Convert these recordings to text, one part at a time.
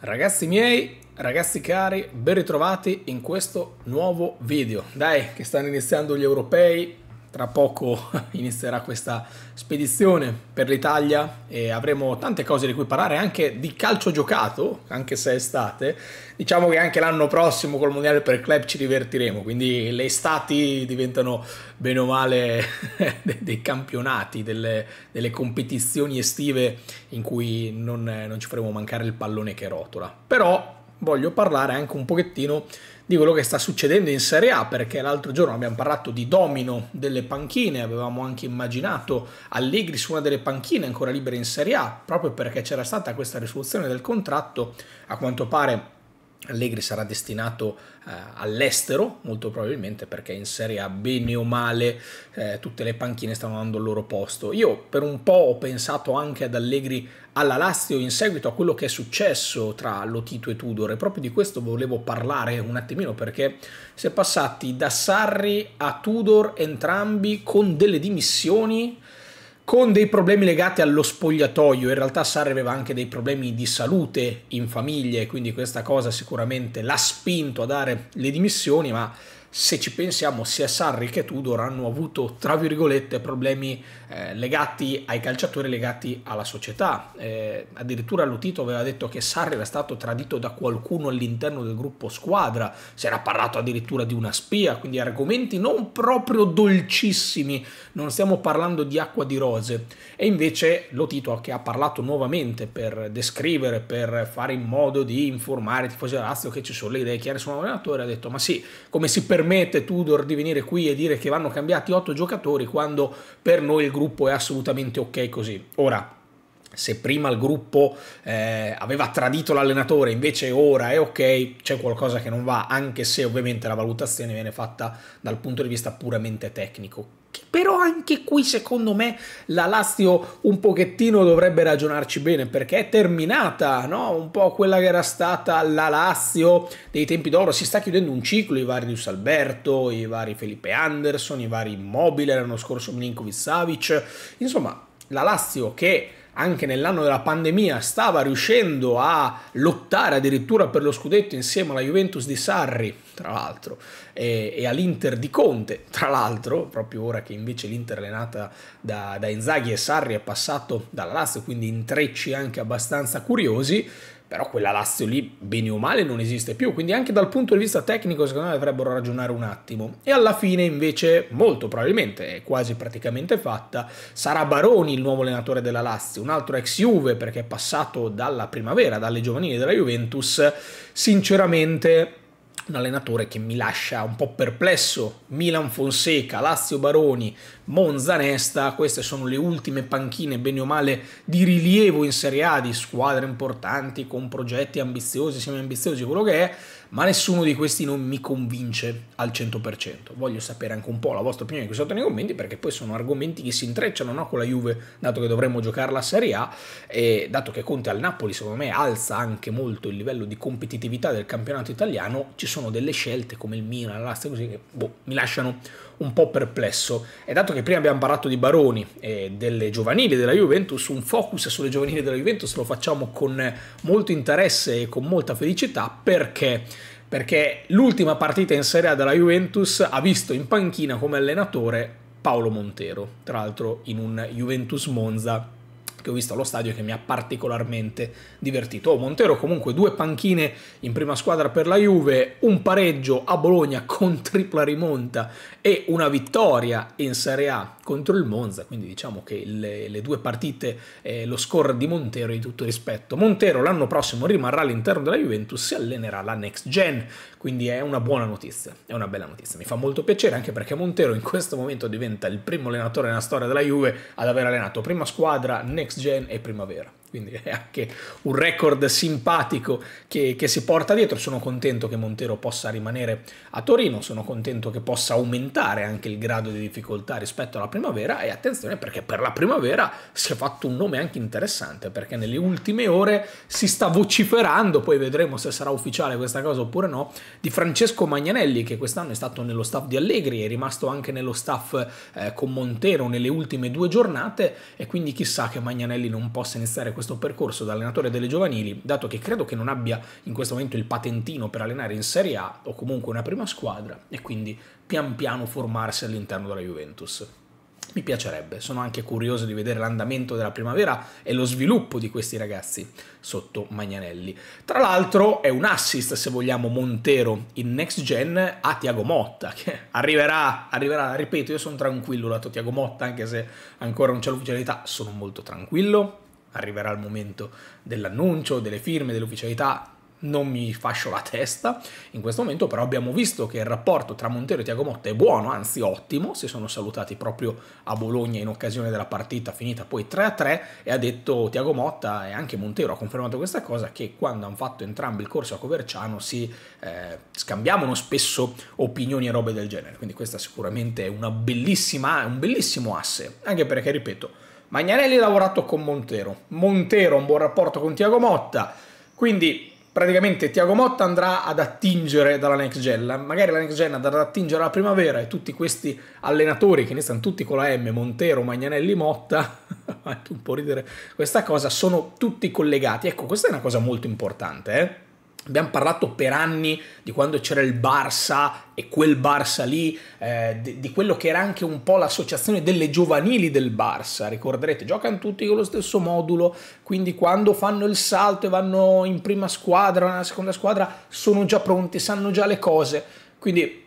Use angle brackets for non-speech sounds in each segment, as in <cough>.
Ragazzi miei, ragazzi cari, ben ritrovati in questo nuovo video. Dai, che stanno iniziando gli europei, tra poco <laughs> inizierà questa spedizione per l'Italia e avremo tante cose di cui parlare, anche di calcio giocato, anche se è estate. Diciamo che anche l'anno prossimo col Mondiale per Club ci divertiremo, quindi le estati diventano bene o male <laughs> dei campionati, delle, delle competizioni estive in cui non, non ci faremo mancare il pallone che rotola. Però voglio parlare anche un pochettino di quello che sta succedendo in Serie A perché l'altro giorno abbiamo parlato di domino delle panchine, avevamo anche immaginato Allegri su una delle panchine ancora libere in Serie A proprio perché c'era stata questa risoluzione del contratto, a quanto pare Allegri sarà destinato eh, all'estero, molto probabilmente perché in Serie A, bene o male, eh, tutte le panchine stanno dando il loro posto. Io per un po' ho pensato anche ad Allegri alla Lazio in seguito a quello che è successo tra Lotito e Tudor e proprio di questo volevo parlare un attimino perché si è passati da Sarri a Tudor entrambi con delle dimissioni con dei problemi legati allo spogliatoio, in realtà Sarri aveva anche dei problemi di salute in famiglia e quindi questa cosa sicuramente l'ha spinto a dare le dimissioni, ma se ci pensiamo sia Sarri che Tudor hanno avuto, tra virgolette, problemi eh, legati ai calciatori, legati alla società. Eh, addirittura Lutito aveva detto che Sarri era stato tradito da qualcuno all'interno del gruppo squadra, si era parlato addirittura di una spia, quindi argomenti non proprio dolcissimi, non stiamo parlando di acqua di rose. E invece Lotito che ha parlato nuovamente per descrivere, per fare in modo di informare i tifosi della Lazio che ci sono le idee chiare su un allenatore, ha detto ma sì, come si permette Tudor di venire qui e dire che vanno cambiati otto giocatori quando per noi il gruppo è assolutamente ok così. Ora, se prima il gruppo eh, aveva tradito l'allenatore, invece ora è ok, c'è qualcosa che non va, anche se ovviamente la valutazione viene fatta dal punto di vista puramente tecnico. Però anche qui secondo me la Lazio un pochettino dovrebbe ragionarci bene perché è terminata no? un po' quella che era stata la Lazio dei tempi d'oro, si sta chiudendo un ciclo, i vari Dius Alberto, i vari Felipe Anderson, i vari Immobile, l'anno scorso Milinkovic Savic, insomma la Lazio che anche nell'anno della pandemia stava riuscendo a lottare addirittura per lo scudetto insieme alla Juventus di Sarri, tra l'altro, e, e all'Inter di Conte, tra l'altro, proprio ora che invece l'Inter è nata da, da Inzaghi e Sarri è passato dalla Lazio, quindi intrecci anche abbastanza curiosi, però quella Lazio lì bene o male non esiste più, quindi anche dal punto di vista tecnico secondo me dovrebbero ragionare un attimo. E alla fine invece, molto probabilmente, è quasi praticamente fatta, sarà Baroni il nuovo allenatore della Lazio, un altro ex Juve perché è passato dalla primavera, dalle giovanili della Juventus, sinceramente un allenatore che mi lascia un po' perplesso. Milan Fonseca, Lazio Baroni, Monza Nesta, queste sono le ultime panchine bene o male di rilievo in Serie A di squadre importanti con progetti ambiziosi, semi ambiziosi, quello che è ma nessuno di questi non mi convince al 100%. Voglio sapere anche un po' la vostra opinione qui sotto nei commenti perché poi sono argomenti che si intrecciano no? con la Juve, dato che dovremmo giocare la Serie A e dato che Conte al Napoli secondo me alza anche molto il livello di competitività del campionato italiano, ci sono delle scelte come il Milan, l'Asta così che boh, mi lasciano un po' perplesso. E dato che prima abbiamo parlato di Baroni e delle giovanili della Juventus, un focus sulle giovanili della Juventus lo facciamo con molto interesse e con molta felicità perché perché l'ultima partita in Serie A della Juventus ha visto in panchina come allenatore Paolo Montero, tra l'altro in un Juventus Monza che ho visto allo stadio che mi ha particolarmente divertito. Oh, Montero comunque due panchine in prima squadra per la Juve, un pareggio a Bologna <laughs> con tripla rimonta e una vittoria in Serie A contro il Monza, quindi diciamo che le, le due partite, eh, lo score di Montero è di tutto rispetto. Montero l'anno prossimo rimarrà all'interno della Juventus, si allenerà la Next Gen, quindi è una buona notizia, è una bella notizia. Mi fa molto piacere anche perché Montero in questo momento diventa il primo allenatore nella storia della Juve ad aver allenato prima squadra, next gen e primavera quindi è anche un record simpatico che, che, si porta dietro. Sono contento che Montero possa rimanere a Torino, sono contento che possa aumentare anche il grado di difficoltà rispetto alla primavera e attenzione perché per la primavera si è fatto un nome anche interessante perché nelle ultime ore si sta vociferando, poi vedremo se sarà ufficiale questa cosa oppure no, di Francesco Magnanelli che quest'anno è stato nello staff di Allegri, è rimasto anche nello staff eh, con Montero nelle ultime due giornate e quindi chissà che Magnanelli non possa iniziare questo percorso da allenatore delle giovanili, dato che credo che non abbia in questo momento il patentino per allenare in Serie A o comunque una prima squadra e quindi pian piano formarsi all'interno della Juventus. Mi piacerebbe, sono anche curioso di vedere l'andamento della primavera e lo sviluppo di questi ragazzi sotto Magnanelli. Tra l'altro è un assist, se vogliamo, Montero in next gen a Tiago Motta, che arriverà, arriverà, ripeto, io sono tranquillo lato Tiago Motta, anche se ancora non c'è l'ufficialità, sono molto tranquillo arriverà il momento dell'annuncio, delle firme, dell'ufficialità, non mi fascio la testa in questo momento, però abbiamo visto che il rapporto tra Montero e Tiago Motta è buono, anzi ottimo, si sono salutati proprio a Bologna in occasione della partita finita poi 3-3 e ha detto Tiago Motta e anche Montero ha confermato questa cosa che quando hanno fatto entrambi il corso a Coverciano si eh, scambiavano spesso opinioni e robe del genere, quindi questa sicuramente è una bellissima, un bellissimo asse, anche perché ripeto Magnanelli ha lavorato con Montero, Montero ha un buon rapporto con Tiago Motta, quindi praticamente Tiago Motta andrà ad attingere dalla next gen, magari la next gen andrà ad attingere alla primavera e tutti questi allenatori che ne stanno tutti con la M, Montero, Magnanelli, Motta, <laughs> anche un po' ridere questa cosa, sono tutti collegati. Ecco, questa è una cosa molto importante, eh? Abbiamo parlato per anni di quando c'era il Barça e quel Barça lì, eh, di, di, quello che era anche un po' l'associazione delle giovanili del Barça, ricorderete, giocano tutti con lo stesso modulo, quindi quando fanno il salto e vanno in prima squadra, nella seconda squadra, sono già pronti, sanno già le cose. Quindi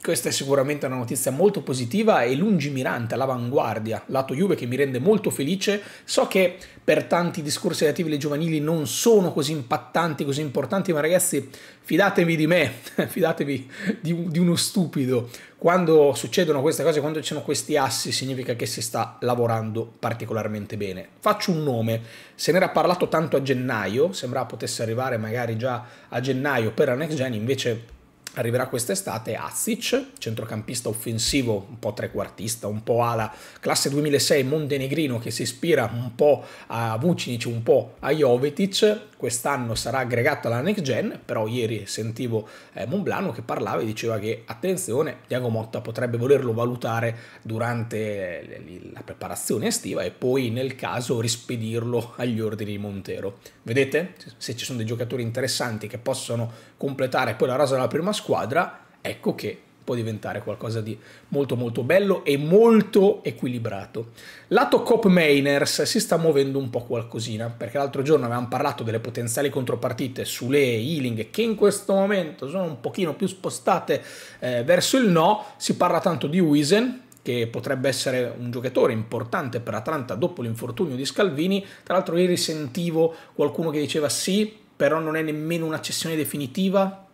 questa è sicuramente una notizia molto positiva e lungimirante, all'avanguardia, lato Juve che mi rende molto felice. So che per tanti discorsi relativi alle giovanili non sono così impattanti, così importanti, ma ragazzi fidatevi di me, <laughs> fidatevi di, di uno stupido. Quando succedono queste cose, quando ci sono questi assi, significa che si sta lavorando particolarmente bene. Faccio un nome, se n'era parlato tanto a gennaio, sembrava potesse arrivare magari già a gennaio per la next gen, invece Arriverà quest'estate Azic, centrocampista offensivo, un po' trequartista, un po' ala, classe 2006 montenegrino che si ispira un po' a Vucinic, un po' a Jovetic, quest'anno sarà aggregato alla Next Gen, però ieri sentivo eh, Monblano che parlava e diceva che attenzione, Diago Motta potrebbe volerlo valutare durante eh, la preparazione estiva e poi nel caso rispedirlo agli ordini di Montero. Vedete? Se ci sono dei giocatori interessanti che possono completare poi la rosa della prima squadra, squadra, ecco che può diventare qualcosa di molto molto bello e molto equilibrato. Lato Cop Mainers si sta muovendo un po' qualcosina, perché l'altro giorno avevamo parlato delle potenziali contropartite sulle Healing che in questo momento sono un pochino più spostate eh, verso il no, si parla tanto di Wisen che potrebbe essere un giocatore importante per Atlanta dopo l'infortunio di Scalvini, tra l'altro ieri sentivo qualcuno che diceva sì, però non è nemmeno una cessione definitiva,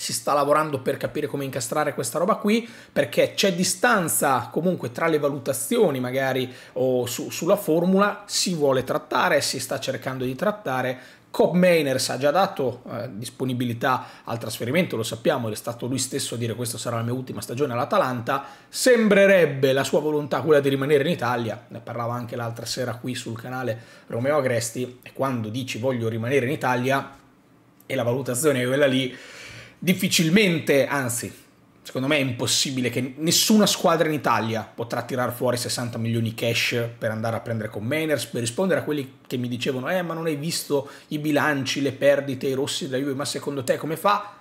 si sta lavorando per capire come incastrare questa roba qui, perché c'è distanza comunque tra le valutazioni magari o su, sulla formula, si vuole trattare, si sta cercando di trattare, Cobb Mainers ha già dato eh, disponibilità al trasferimento, lo sappiamo, è stato lui stesso a dire questa sarà la mia ultima stagione all'Atalanta, sembrerebbe la sua volontà quella di rimanere in Italia, ne parlava anche l'altra sera qui sul canale Romeo Agresti, e quando dici voglio rimanere in Italia e la valutazione è quella lì, difficilmente, anzi, secondo me è impossibile che nessuna squadra in Italia potrà tirar fuori 60 milioni cash per andare a prendere con Commeners, per rispondere a quelli che mi dicevano eh ma non hai visto i bilanci, le perdite, i rossi della Juve, ma secondo te come fa?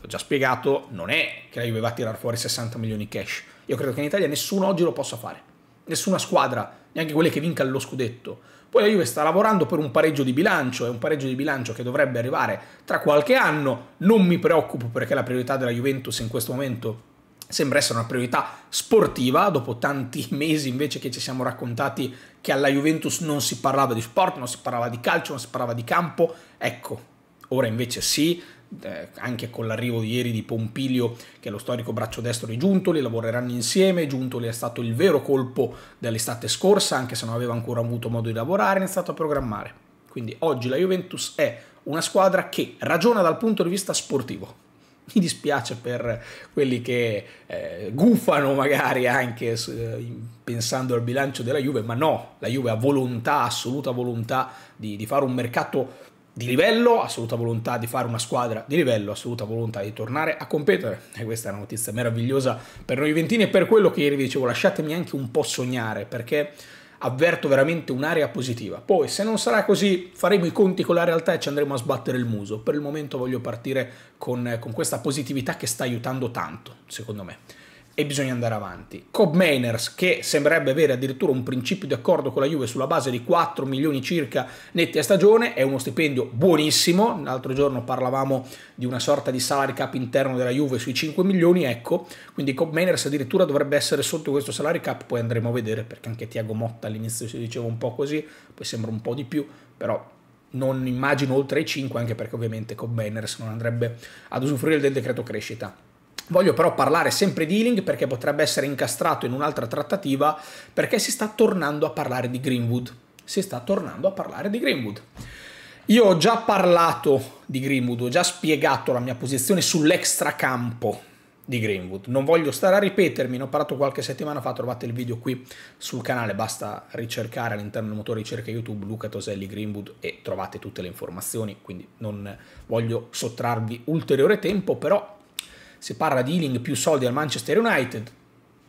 L'ho già spiegato, non è che la Juve va a tirar fuori 60 milioni cash. Io credo che in Italia nessuno oggi lo possa fare. Nessuna squadra, neanche quelle che vinca lo scudetto, poi la Juve sta lavorando per un pareggio di bilancio, è un pareggio di bilancio che dovrebbe arrivare tra qualche anno, non mi preoccupo perché la priorità della Juventus in questo momento sembra essere una priorità sportiva, dopo tanti <laughs> mesi invece che ci siamo raccontati che alla Juventus non si parlava di sport, non si parlava di calcio, non si parlava di campo, ecco, ora invece sì, eh, anche con l'arrivo di ieri di Pompilio, che è lo storico braccio destro di Giuntoli, lavoreranno insieme. Giuntoli è stato il vero colpo dell'estate scorsa, anche se non aveva ancora avuto modo di lavorare, è iniziato a programmare. Quindi oggi la Juventus è una squadra che ragiona dal punto di vista sportivo. Mi dispiace per quelli che eh, gufano magari anche eh, pensando al bilancio della Juve, ma no, la Juve ha volontà, assoluta volontà di, di fare un mercato di livello, assoluta volontà di fare una squadra di livello, assoluta volontà di tornare a competere. E questa è una notizia meravigliosa per noi ventini e per quello che ieri vi dicevo, lasciatemi anche un po' sognare perché avverto veramente un'area positiva. Poi se non sarà così faremo i conti con la realtà e ci andremo a sbattere il muso. Per il momento voglio partire con, con questa positività che sta aiutando tanto, secondo me e bisogna andare avanti. Cobb Mainers, che sembrerebbe avere addirittura un principio di accordo con la Juve sulla base di 4 milioni circa netti a stagione, è uno stipendio buonissimo, l'altro giorno parlavamo di una sorta di salary cap interno della Juve sui 5 milioni, ecco, quindi Cobb Mainers addirittura dovrebbe essere sotto questo salary cap, poi andremo a vedere perché anche Tiago Motta all'inizio si diceva un po' così, poi sembra un po' di più, però non immagino oltre i 5 anche perché ovviamente Cobb Mainers non andrebbe ad usufruire del decreto crescita. Voglio però parlare sempre di Ealing perché potrebbe essere incastrato in un'altra trattativa perché si sta tornando a parlare di Greenwood. Si sta tornando a parlare di Greenwood. Io ho già parlato di Greenwood, ho già spiegato la mia posizione sull'extracampo di Greenwood. Non voglio stare a ripetermi, ne ho parlato qualche settimana fa, trovate il video qui sul canale, basta ricercare all'interno del motore ricerca YouTube Luca Toselli Greenwood e trovate tutte le informazioni, quindi non voglio sottrarvi ulteriore tempo, però si parla di Healing più soldi al Manchester United,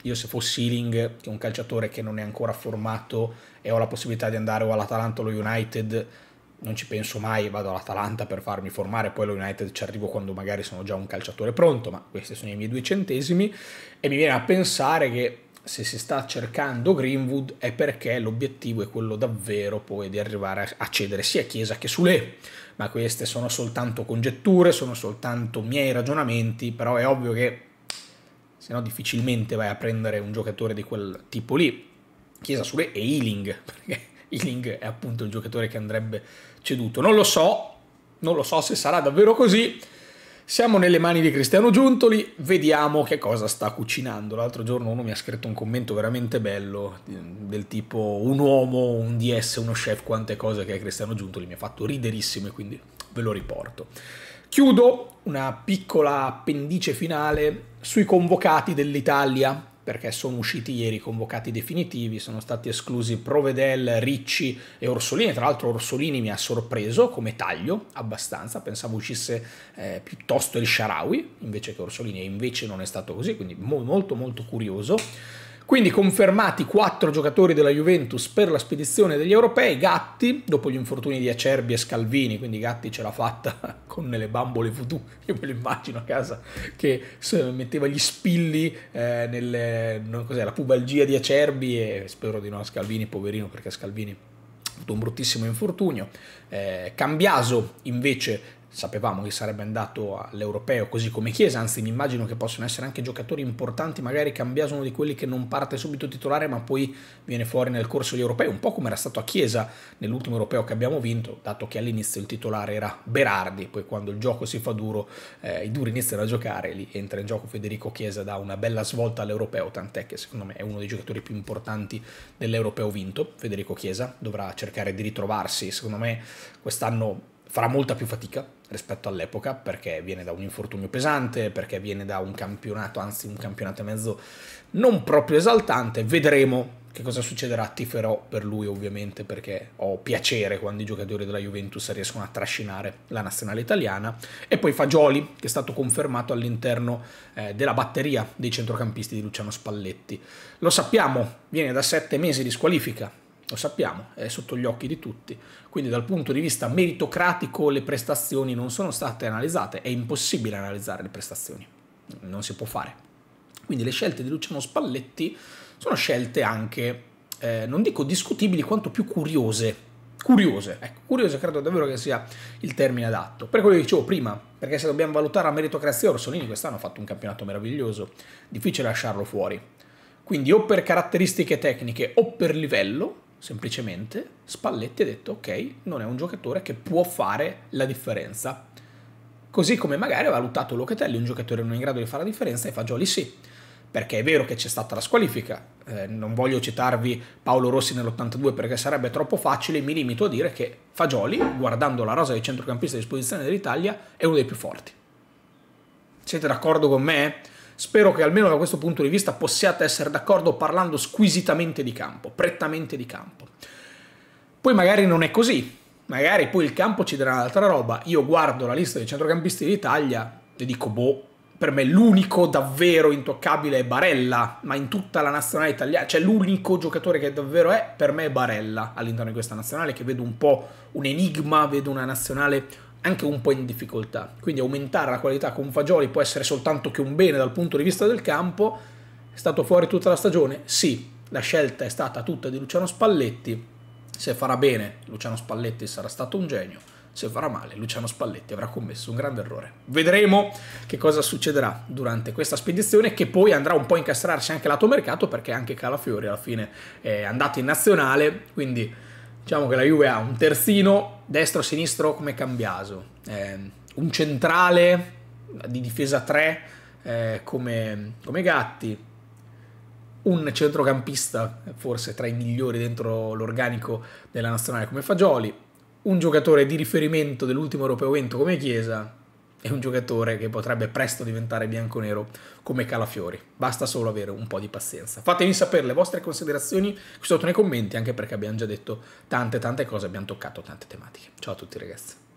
io se fossi Healing, che è un calciatore che non è ancora formato e ho la possibilità di andare o all'Atalanta o allo United, non ci penso mai, vado all'Atalanta per farmi formare, poi allo United ci arrivo quando magari sono già un calciatore pronto, ma questi sono i miei due centesimi e mi viene a pensare che se si sta cercando Greenwood è perché l'obiettivo è quello davvero poi di arrivare a cedere sia Chiesa che Sule ma queste sono soltanto congetture, sono soltanto miei ragionamenti, però è ovvio che se no difficilmente vai a prendere un giocatore di quel tipo lì. Chiesa Sule e Ealing, <laughs> perché Ealing è appunto il giocatore che andrebbe ceduto. Non lo so, non lo so se sarà davvero così, siamo nelle mani di Cristiano Giuntoli, vediamo che cosa sta cucinando. L'altro giorno uno mi ha scritto un commento veramente bello del tipo un uomo, un DS, uno chef, quante cose che è Cristiano Giuntoli, mi ha fatto riderissimo e quindi ve lo riporto. Chiudo una piccola appendice finale sui convocati dell'Italia perché sono usciti ieri i convocati definitivi, sono stati esclusi Provedel, Ricci e Orsolini, tra l'altro Orsolini mi ha sorpreso come taglio abbastanza, pensavo uscisse eh, piuttosto il Sharawi invece che Orsolini e invece non è stato così, quindi molto molto curioso. Quindi confermati quattro giocatori della Juventus per la spedizione degli europei, Gatti, dopo gli infortuni di Acerbi e Scalvini, quindi Gatti ce l'ha fatta <laughs> con le bambole voodoo, io me lo immagino a casa, che metteva gli spilli eh, nella pubalgia di Acerbi e spero di no a Scalvini, poverino, perché Scalvini ha avuto un bruttissimo infortunio. Eh, Cambiaso invece sapevamo che sarebbe andato all'Europeo così come Chiesa, anzi mi immagino che possono essere anche giocatori importanti, magari Cambiaso uno di quelli che non parte subito titolare ma poi viene fuori nel corso degli europei, un po' come era stato a Chiesa nell'ultimo europeo che abbiamo vinto, dato che all'inizio il titolare era Berardi, poi quando il gioco si fa duro, eh, i duri iniziano a giocare, lì entra in gioco Federico Chiesa, dà una bella svolta all'europeo, tant'è che secondo me è uno dei giocatori più importanti dell'europeo vinto, Federico Chiesa dovrà cercare di ritrovarsi, secondo me quest'anno farà molta più fatica rispetto all'epoca perché viene da un infortunio pesante, perché viene da un campionato, anzi un campionato e mezzo non proprio esaltante. Vedremo che cosa succederà, tiferò per lui ovviamente perché ho piacere quando i giocatori della Juventus riescono a trascinare la nazionale italiana. E poi Fagioli che è stato confermato all'interno eh, della batteria dei centrocampisti di Luciano Spalletti. Lo sappiamo, viene da sette mesi di squalifica lo sappiamo, è sotto gli occhi di tutti. Quindi dal punto di vista meritocratico le prestazioni non sono state analizzate, è impossibile analizzare le prestazioni, non si può fare. Quindi le scelte di Luciano Spalletti sono scelte anche, eh, non dico discutibili, quanto più curiose. Curiose, ecco, curiose credo davvero che sia il termine adatto. Per quello che dicevo prima, perché se dobbiamo valutare la meritocrazia, Orsolini quest'anno ha fatto un campionato meraviglioso, difficile lasciarlo fuori. Quindi o per caratteristiche tecniche o per livello, semplicemente Spalletti ha detto ok, non è un giocatore che può fare la differenza. Così come magari ha valutato Locatelli, un giocatore non in grado di fare la differenza, e Fagioli sì. Perché è vero che c'è stata la squalifica, eh, non voglio citarvi Paolo Rossi nell'82 perché sarebbe troppo facile, mi limito a dire che Fagioli, guardando la rosa dei centrocampisti a disposizione dell'Italia, è uno dei più forti. Siete d'accordo con me? Spero che almeno da questo punto di vista possiate essere d'accordo parlando squisitamente di campo, prettamente di campo. Poi magari non è così, magari poi il campo ci darà un'altra roba. Io guardo la lista dei centrocampisti d'Italia e dico, boh, per me l'unico davvero intoccabile è Barella, ma in tutta la nazionale italiana, cioè l'unico giocatore che davvero è, per me è Barella all'interno di questa nazionale, che vedo un po' un enigma, vedo una nazionale anche un po' in difficoltà. Quindi aumentare la qualità con Fagioli può essere soltanto che un bene dal punto di vista del campo. È stato fuori tutta la stagione? Sì, la scelta è stata tutta di Luciano Spalletti. Se farà bene, Luciano Spalletti sarà stato un genio. Se farà male, Luciano Spalletti avrà commesso un grande errore. Vedremo che cosa succederà durante questa spedizione che poi andrà un po' a incastrarsi anche lato mercato perché anche Calafiori alla fine è andato in nazionale, quindi Diciamo che la Juve ha un terzino destro-sinistro come Cambiaso, eh, un centrale di difesa 3 eh, come, come Gatti, un centrocampista forse tra i migliori dentro l'organico della nazionale come Fagioli, un giocatore di riferimento dell'ultimo europeo vento come Chiesa è un giocatore che potrebbe presto diventare bianco-nero come Calafiori. Basta solo avere un po' di pazienza. Fatemi sapere le vostre considerazioni qui sotto nei commenti, anche perché abbiamo già detto tante tante cose, abbiamo toccato tante tematiche. Ciao a tutti ragazzi.